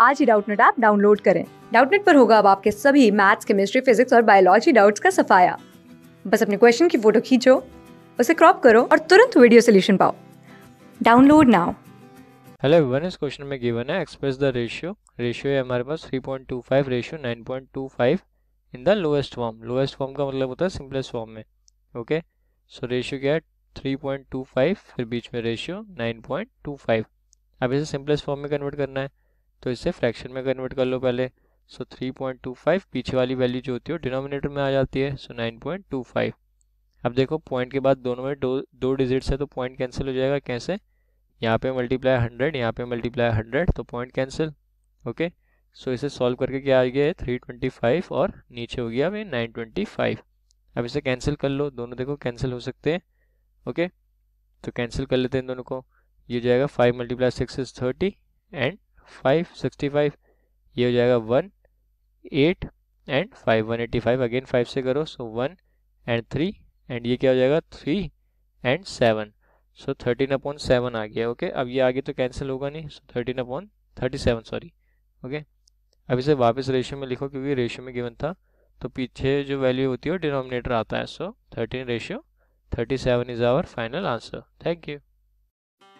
आज ही Doubtnut app download करें डाउटनेट पर होगा अब आपके सभी मैथ्स केमिस्ट्री फिजिक्स और बायोलॉजी डाउट्स का सफाया बस अपने क्वेश्चन की फोटो खींचो उसे क्रॉप करो और तुरंत वीडियो सोल्यूशन पाओ डाउनलोड नाउ हेलो एवरीवन इस क्वेश्चन में गिवन है एक्सप्रेस द रेशियो रेशियो है हमारे पास 3.25 ratio 9.25 in the lowest form lowest form का मतलब होता है सिंपलेस्ट फॉर्म में ओके सो रेशियो क्या है 3.25 फिर बीच में रेशियो 9.25 अब इसे सिंपलेस्ट फॉर्म में कन्वर्ट करना है तो इसे फ्रैक्शन में कन्वर्ट कर लो पहले so three point two five पीछे वाली वैल्यू जो होती है डिनोमिनेटर में आ जाती है so nine point two five अब देखो पॉइंट के बाद दोनों में दो दो डिजिट्स है तो पॉइंट कैंसिल हो जाएगा कैसे यहाँ पे मल्टीप्लाई हंड्रेड यहाँ पे मल्टीप्लाई हंड्रेड तो पॉइंट कैंसिल ओके सो इसे सॉल्व करके क्या आ गया है थ्री ट्वेंटी फाइव और नीचे हो गया अभी नाइन ट्वेंटी फाइव अब इसे कैंसिल कर लो दोनों देखो कैंसिल हो सकते हैं ओके तो कैंसिल कर लेते हैं इन दोनों को ये जाएगा five multiply six is thirty and five sixty five ये हो जाएगा one eight and five one eighty five again five से करो so one and three and ये क्या हो जाएगा three and seven so thirteen upon seven आ गया ओके okay? अब ये आगे तो कैंसिल होगा नहीं so thirteen upon thirty seven sorry okay अब इसे वापस रेशियो में लिखो क्योंकि रेशियो में गिवन था तो पीछे जो वैल्यू होती है डिनोमिनेटर आता है so thirteen ratio thirty seven is our final answer thank you